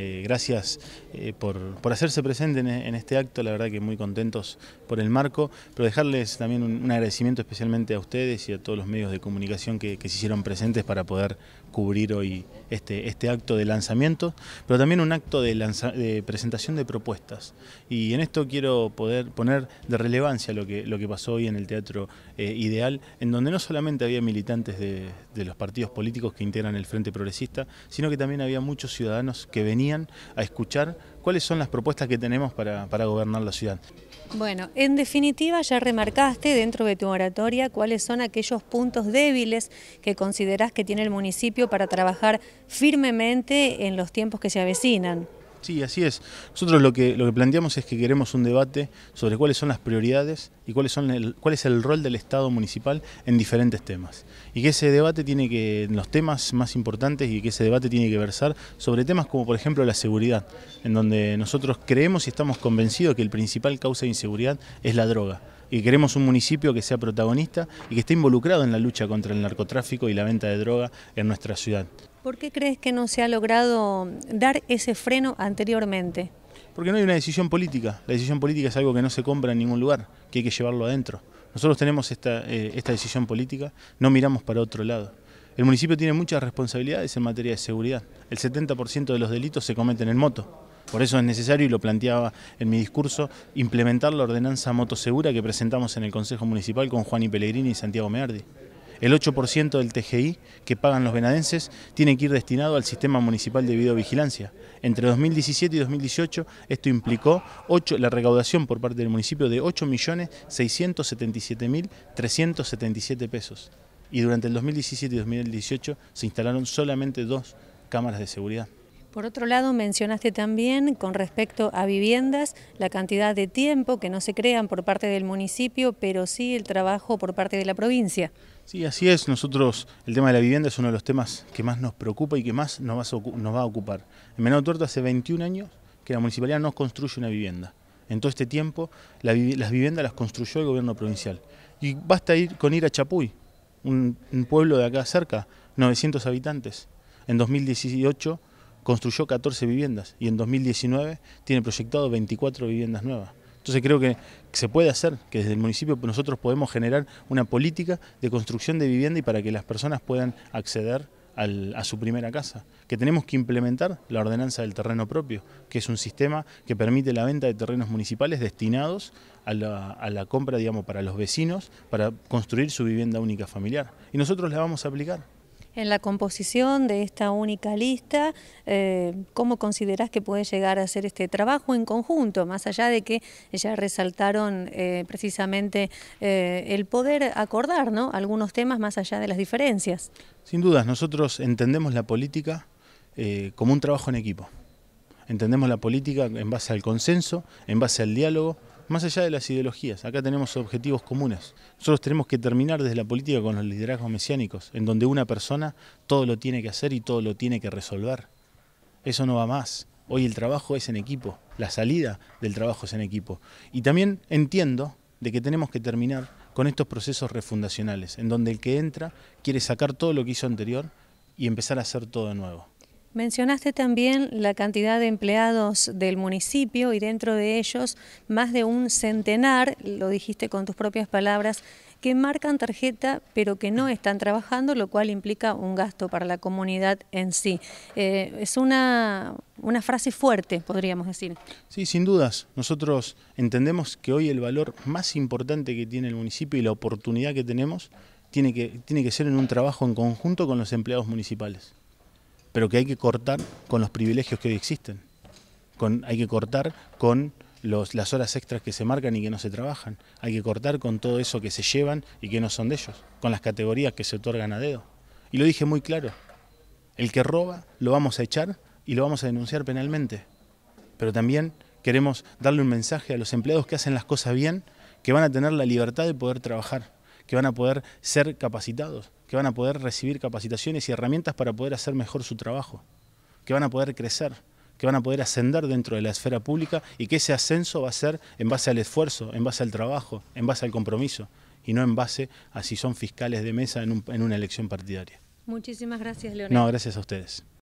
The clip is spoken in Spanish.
Eh, gracias eh, por, hacerse presente e, en, este acto, la verdad que muy contentos por el marco, pero dejarles también un, agradecimiento especialmente a ustedes y a todos los medios de comunicación que, se hicieron presentes para poder cubrir hoy este, este acto de lanzamiento, pero también un acto de, presentación de propuestas. Y en esto quiero poder poner de relevancia lo que, pasó hoy en el Teatro eh, Ideal, en donde no solamente había militantes de los partidos políticos que integran el Frente Progresista, sino que también había muchos ciudadanos que venían a escuchar cuáles son las propuestas que tenemos para, para gobernar la ciudad. Bueno, en definitiva ya remarcaste dentro de tu oratoria cuáles son aquellos puntos débiles que considerás que tiene el municipio para trabajar firmemente en los tiempos que se avecinan. Sí, así es. Nosotros lo que, lo que planteamos es que queremos un debate sobre cuáles son las prioridades y cuáles son el, cuál es el rol del Estado municipal en diferentes temas. Y que ese debate tiene que, los temas más importantes y que ese debate tiene que versar sobre temas como por ejemplo la seguridad, en donde nosotros creemos y estamos convencidos que el principal causa de inseguridad es la droga y queremos un municipio que sea protagonista y que esté involucrado en la lucha contra el narcotráfico y la venta de droga en nuestra ciudad. ¿Por qué crees que no se ha logrado dar ese freno anteriormente? Porque no hay una decisión política. La decisión política es algo que no se compra en ningún lugar, que hay que llevarlo adentro. Nosotros tenemos esta, eh, decisión política, no miramos para otro lado. El municipio tiene muchas responsabilidades en materia de seguridad. El 70% de los delitos se cometen en moto. Por eso es necesario, y lo planteaba en mi discurso, implementar la ordenanza motosegura que presentamos en el Consejo Municipal con Juan y Pellegrini y Santiago Meardi. El 8% del TGI que pagan los venadenses tiene que ir destinado al sistema municipal de videovigilancia. Entre 2017 y 2018 esto implicó la recaudación por parte del municipio de 8.677.377 pesos. Y durante el 2017 y 2018 se instalaron solamente dos cámaras de seguridad. Por otro lado, mencionaste también con respecto a viviendas la cantidad de tiempo que no se crean por parte del municipio, pero sí el trabajo por parte de la provincia. Sí, así es. Nosotros, el tema de la vivienda es uno de los temas que más nos preocupa y que más nos va a ocupar. En Menado Tuerto hace 21 años que la municipalidad no construye una vivienda. En todo este tiempo, las viviendas las construyó el gobierno provincial. Y basta ir con ir a Chapuy, un pueblo de acá cerca, 900 habitantes. En 2018 construyó 14 viviendas y en 2019 tiene proyectado 24 viviendas nuevas. Entonces creo que se puede hacer, que desde el municipio nosotros podemos generar una política de construcción de vivienda y para que las personas puedan acceder a su primera casa, que tenemos que implementar la ordenanza del terreno propio, que es un sistema que permite la venta de terrenos municipales destinados a la, a la compra, digamos, para los vecinos, para construir su vivienda única familiar. Y nosotros la vamos a aplicar en la composición de esta única lista, eh, ¿cómo considerás que puede llegar a ser este trabajo en conjunto, más allá de que ya resaltaron eh, precisamente eh, el poder acordar algunos temas más allá de las diferencias? Sin dudas, nosotros entendemos la política como un trabajo en equipo. Entendemos la política en base al consenso, en base al diálogo, más allá de las ideologías, acá tenemos objetivos comunes. Nosotros tenemos que terminar desde la política con los liderazgos mesiánicos, en donde una persona todo lo tiene que hacer y todo lo tiene que resolver. Eso no va más. Hoy el trabajo es en equipo, la salida del trabajo es en equipo. Y también entiendo de que tenemos que terminar con estos procesos refundacionales, en donde el que entra quiere sacar todo lo que hizo anterior y empezar a hacer todo de nuevo. Mencionaste también la cantidad de empleados del municipio y dentro de ellos más de un centenar, lo dijiste con tus propias palabras, que marcan tarjeta pero que no están trabajando, lo cual implica un gasto para la comunidad en sí. Eh, es una, una frase fuerte, podríamos decir. Sí, sin dudas. Nosotros entendemos que hoy el valor más importante que tiene el municipio y la oportunidad que tenemos tiene que, tiene que ser en un trabajo en conjunto con los empleados municipales pero que hay que cortar con los privilegios que hoy existen. Con, hay que cortar con las horas extras que se marcan y que no se trabajan. Hay que cortar con todo eso que se llevan y que no son de ellos, con las categorías que se otorgan a dedo. Y lo dije muy claro, el que roba lo vamos a echar y lo vamos a denunciar penalmente. Pero también queremos darle un mensaje a los empleados que hacen las cosas bien, que van a tener la libertad de poder trabajar que van a poder ser capacitados, que van a poder recibir capacitaciones y herramientas para poder hacer mejor su trabajo, que van a poder crecer, que van a poder ascender dentro de la esfera pública y que ese ascenso va a ser en base al esfuerzo, en base al trabajo, en base al compromiso y no en base a si son fiscales de mesa en, una elección partidaria. Muchísimas gracias, Leonel. No, gracias a ustedes.